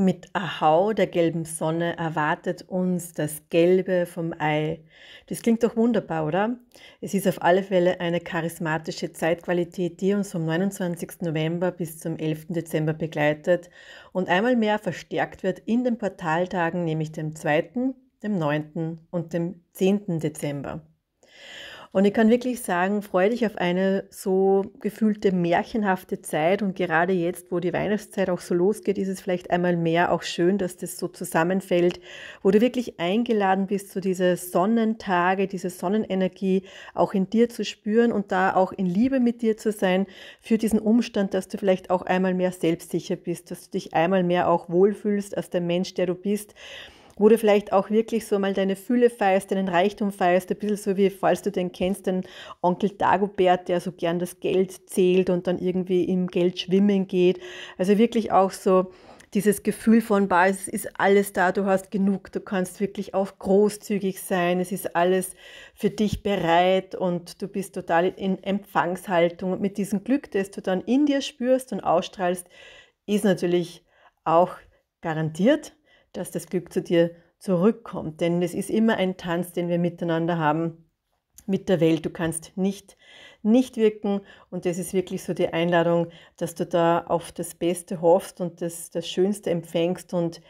Mit Ahau, der gelben Sonne, erwartet uns das Gelbe vom Ei. Das klingt doch wunderbar, oder? Es ist auf alle Fälle eine charismatische Zeitqualität, die uns vom 29. November bis zum 11. Dezember begleitet und einmal mehr verstärkt wird in den Portaltagen, nämlich dem 2., dem 9. und dem 10. Dezember. Und ich kann wirklich sagen, freue dich auf eine so gefühlte märchenhafte Zeit. Und gerade jetzt, wo die Weihnachtszeit auch so losgeht, ist es vielleicht einmal mehr auch schön, dass das so zusammenfällt, wo du wirklich eingeladen bist, so diese Sonnentage, diese Sonnenenergie auch in dir zu spüren und da auch in Liebe mit dir zu sein für diesen Umstand, dass du vielleicht auch einmal mehr selbstsicher bist, dass du dich einmal mehr auch wohlfühlst als der Mensch, der du bist wo du vielleicht auch wirklich so mal deine Fülle feierst, deinen Reichtum feierst, ein bisschen so wie, falls du den kennst, den Onkel Dagobert, der so gern das Geld zählt und dann irgendwie im Geld schwimmen geht. Also wirklich auch so dieses Gefühl von, bah, es ist alles da, du hast genug, du kannst wirklich auch großzügig sein, es ist alles für dich bereit und du bist total in Empfangshaltung. Und mit diesem Glück, das du dann in dir spürst und ausstrahlst, ist natürlich auch garantiert dass das Glück zu dir zurückkommt. Denn es ist immer ein Tanz, den wir miteinander haben mit der Welt. Du kannst nicht nicht wirken und das ist wirklich so die Einladung, dass du da auf das Beste hoffst und das, das Schönste empfängst und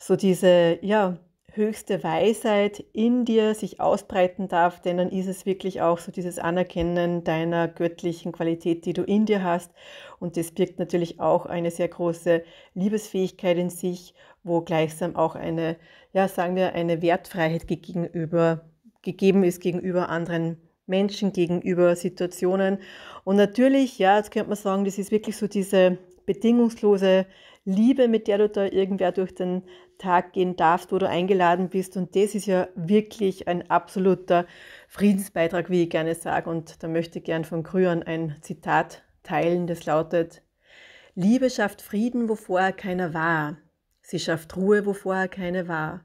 so diese, ja, höchste Weisheit in dir sich ausbreiten darf, denn dann ist es wirklich auch so dieses Anerkennen deiner göttlichen Qualität, die du in dir hast. Und das birgt natürlich auch eine sehr große Liebesfähigkeit in sich, wo gleichsam auch eine, ja, sagen wir, eine Wertfreiheit gegenüber, gegeben ist gegenüber anderen Menschen, gegenüber Situationen. Und natürlich, ja, jetzt könnte man sagen, das ist wirklich so diese bedingungslose Liebe, mit der du da irgendwer durch den Tag gehen darfst, wo du eingeladen bist. Und das ist ja wirklich ein absoluter Friedensbeitrag, wie ich gerne sage. Und da möchte ich gern von Krüon ein Zitat teilen, das lautet, Liebe schafft Frieden, wo vorher keiner war. Sie schafft Ruhe, wo vorher keine war.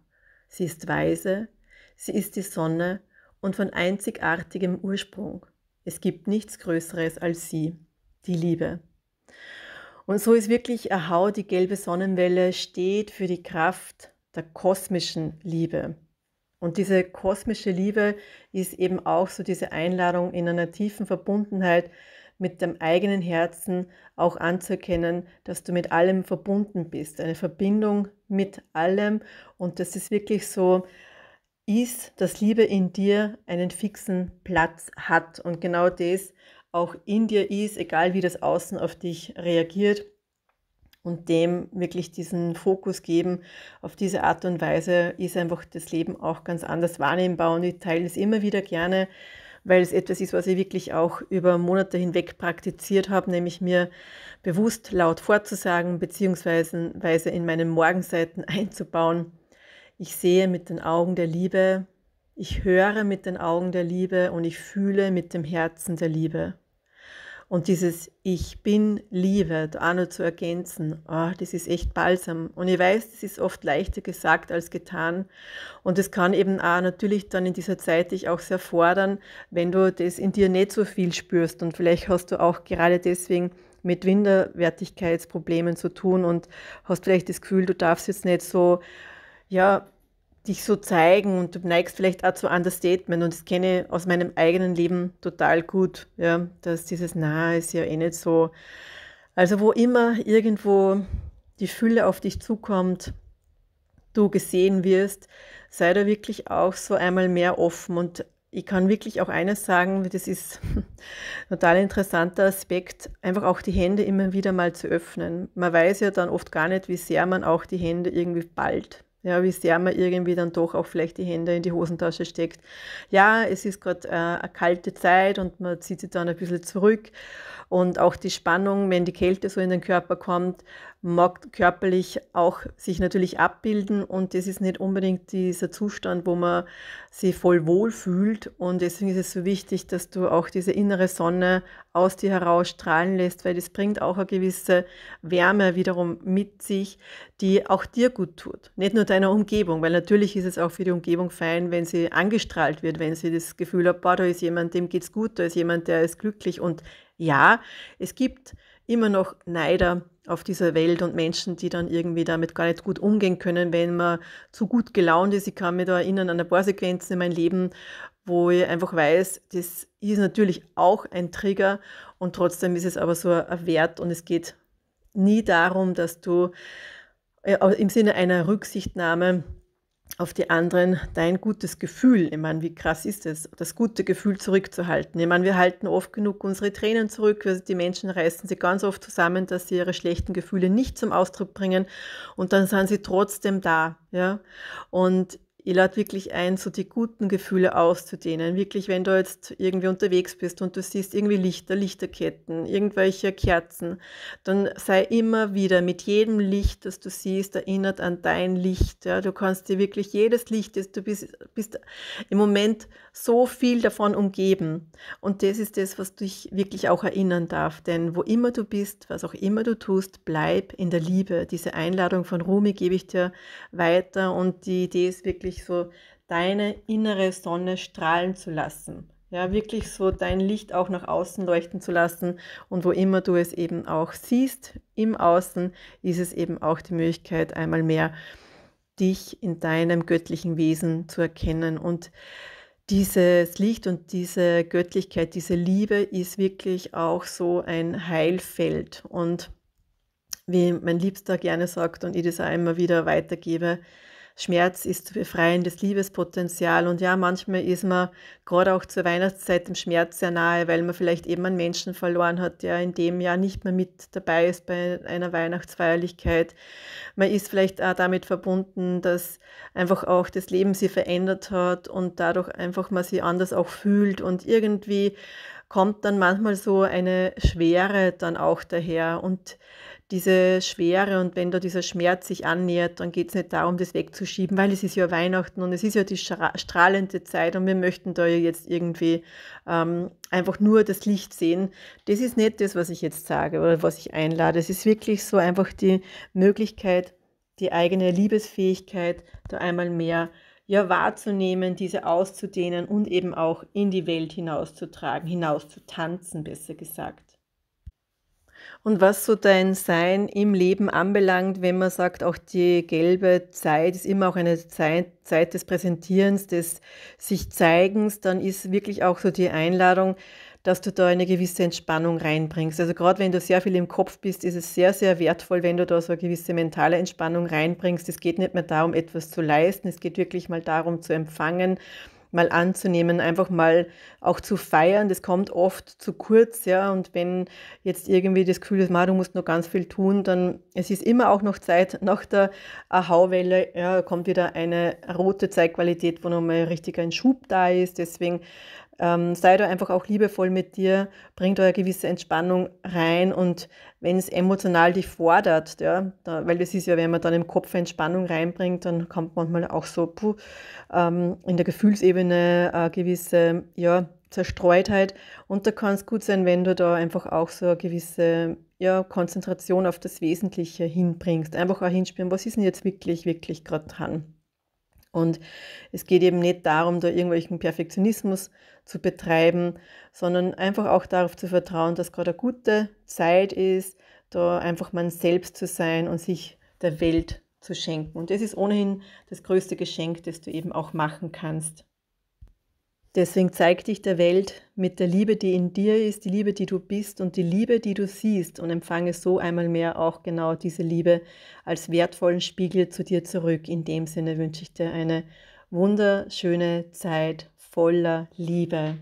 Sie ist weise, sie ist die Sonne und von einzigartigem Ursprung. Es gibt nichts Größeres als sie, die Liebe. Und so ist wirklich Ahau, die gelbe Sonnenwelle, steht für die Kraft der kosmischen Liebe. Und diese kosmische Liebe ist eben auch so diese Einladung in einer tiefen Verbundenheit mit dem eigenen Herzen auch anzuerkennen, dass du mit allem verbunden bist, eine Verbindung mit allem und das ist wirklich so ist, dass Liebe in dir einen fixen Platz hat und genau das ist, auch in dir ist, egal wie das Außen auf dich reagiert und dem wirklich diesen Fokus geben. Auf diese Art und Weise ist einfach das Leben auch ganz anders wahrnehmbar und ich teile es immer wieder gerne, weil es etwas ist, was ich wirklich auch über Monate hinweg praktiziert habe, nämlich mir bewusst laut vorzusagen beziehungsweise in meinen Morgenseiten einzubauen. Ich sehe mit den Augen der Liebe, ich höre mit den Augen der Liebe und ich fühle mit dem Herzen der Liebe. Und dieses Ich bin Liebe da auch noch zu ergänzen, oh, das ist echt balsam. Und ich weiß, das ist oft leichter gesagt als getan. Und das kann eben auch natürlich dann in dieser Zeit dich auch sehr fordern, wenn du das in dir nicht so viel spürst. Und vielleicht hast du auch gerade deswegen mit Winderwertigkeitsproblemen zu tun und hast vielleicht das Gefühl, du darfst jetzt nicht so, ja, dich so zeigen und du neigst vielleicht auch zu Understatement und das kenne ich aus meinem eigenen Leben total gut, ja, dass dieses Na ist ja eh nicht so. Also wo immer irgendwo die Fülle auf dich zukommt, du gesehen wirst, sei da wirklich auch so einmal mehr offen und ich kann wirklich auch eines sagen, das ist ein total interessanter Aspekt, einfach auch die Hände immer wieder mal zu öffnen. Man weiß ja dann oft gar nicht, wie sehr man auch die Hände irgendwie bald ja, wie sehr man irgendwie dann doch auch vielleicht die Hände in die Hosentasche steckt. Ja, es ist gerade äh, eine kalte Zeit und man zieht sich dann ein bisschen zurück und auch die Spannung, wenn die Kälte so in den Körper kommt, mag körperlich auch sich natürlich abbilden und das ist nicht unbedingt dieser Zustand, wo man sich voll wohl fühlt und deswegen ist es so wichtig, dass du auch diese innere Sonne aus dir heraus strahlen lässt, weil das bringt auch eine gewisse Wärme wiederum mit sich, die auch dir gut tut, nicht nur deiner Umgebung, weil natürlich ist es auch für die Umgebung fein, wenn sie angestrahlt wird, wenn sie das Gefühl hat, boah, da ist jemand, dem geht es gut, da ist jemand, der ist glücklich und ja, es gibt immer noch Neider auf dieser Welt und Menschen, die dann irgendwie damit gar nicht gut umgehen können, wenn man zu gut gelaunt ist. Ich kann mich da erinnern an ein paar Sequenzen in meinem Leben, wo ich einfach weiß, das ist natürlich auch ein Trigger und trotzdem ist es aber so ein Wert und es geht nie darum, dass du äh, im Sinne einer Rücksichtnahme auf die anderen dein gutes Gefühl. Ich meine, wie krass ist es, das gute Gefühl zurückzuhalten? Ich meine, wir halten oft genug unsere Tränen zurück. die Menschen reißen sie ganz oft zusammen, dass sie ihre schlechten Gefühle nicht zum Ausdruck bringen und dann sind sie trotzdem da. Ja? Und ich lade wirklich ein, so die guten Gefühle auszudehnen. Wirklich, wenn du jetzt irgendwie unterwegs bist und du siehst irgendwie Lichter, Lichterketten, irgendwelche Kerzen, dann sei immer wieder mit jedem Licht, das du siehst, erinnert an dein Licht. Ja. Du kannst dir wirklich jedes Licht, das du bist, bist im Moment so viel davon umgeben. Und das ist das, was dich wirklich auch erinnern darf. Denn wo immer du bist, was auch immer du tust, bleib in der Liebe. Diese Einladung von Rumi gebe ich dir weiter und die Idee ist wirklich, wirklich so deine innere Sonne strahlen zu lassen. Ja, wirklich so dein Licht auch nach außen leuchten zu lassen. Und wo immer du es eben auch siehst im Außen, ist es eben auch die Möglichkeit, einmal mehr dich in deinem göttlichen Wesen zu erkennen. Und dieses Licht und diese Göttlichkeit, diese Liebe ist wirklich auch so ein Heilfeld. Und wie mein Liebster gerne sagt und ich das auch immer wieder weitergebe, Schmerz ist befreiendes Liebespotenzial. Und ja, manchmal ist man gerade auch zur Weihnachtszeit dem Schmerz sehr nahe, weil man vielleicht eben einen Menschen verloren hat, der in dem Jahr nicht mehr mit dabei ist bei einer Weihnachtsfeierlichkeit. Man ist vielleicht auch damit verbunden, dass einfach auch das Leben sie verändert hat und dadurch einfach man sie anders auch fühlt und irgendwie kommt dann manchmal so eine Schwere dann auch daher. Und diese Schwere und wenn da dieser Schmerz sich annähert, dann geht es nicht darum, das wegzuschieben, weil es ist ja Weihnachten und es ist ja die strahlende Zeit und wir möchten da ja jetzt irgendwie ähm, einfach nur das Licht sehen. Das ist nicht das, was ich jetzt sage oder was ich einlade. Es ist wirklich so einfach die Möglichkeit, die eigene Liebesfähigkeit da einmal mehr ja wahrzunehmen, diese auszudehnen und eben auch in die Welt hinauszutragen, hinauszutanzen, besser gesagt. Und was so dein Sein im Leben anbelangt, wenn man sagt, auch die gelbe Zeit ist immer auch eine Zeit, Zeit des Präsentierens, des sich Zeigens, dann ist wirklich auch so die Einladung, dass du da eine gewisse Entspannung reinbringst. Also gerade wenn du sehr viel im Kopf bist, ist es sehr, sehr wertvoll, wenn du da so eine gewisse mentale Entspannung reinbringst. Es geht nicht mehr darum, etwas zu leisten, es geht wirklich mal darum zu empfangen mal anzunehmen, einfach mal auch zu feiern. Das kommt oft zu kurz, ja. Und wenn jetzt irgendwie das Gefühl ist, du musst noch ganz viel tun, dann es ist immer auch noch Zeit nach der Ahauwelle, ja, kommt wieder eine rote Zeitqualität, wo nochmal richtig ein Schub da ist. Deswegen ähm, da einfach auch liebevoll mit dir, bringt euch eine gewisse Entspannung rein und wenn es emotional dich fordert, ja, da, weil das ist ja, wenn man dann im Kopf Entspannung reinbringt, dann kommt manchmal auch so puh, ähm, in der Gefühlsebene eine äh, gewisse ja, Zerstreutheit und da kann es gut sein, wenn du da einfach auch so eine gewisse ja, Konzentration auf das Wesentliche hinbringst. Einfach auch hinspüren, was ist denn jetzt wirklich, wirklich gerade dran. Und es geht eben nicht darum, da irgendwelchen Perfektionismus zu betreiben, sondern einfach auch darauf zu vertrauen, dass gerade eine gute Zeit ist, da einfach man selbst zu sein und sich der Welt zu schenken. Und das ist ohnehin das größte Geschenk, das du eben auch machen kannst. Deswegen zeig dich der Welt mit der Liebe, die in dir ist, die Liebe, die du bist und die Liebe, die du siehst und empfange so einmal mehr auch genau diese Liebe als wertvollen Spiegel zu dir zurück. In dem Sinne wünsche ich dir eine wunderschöne Zeit voller Liebe.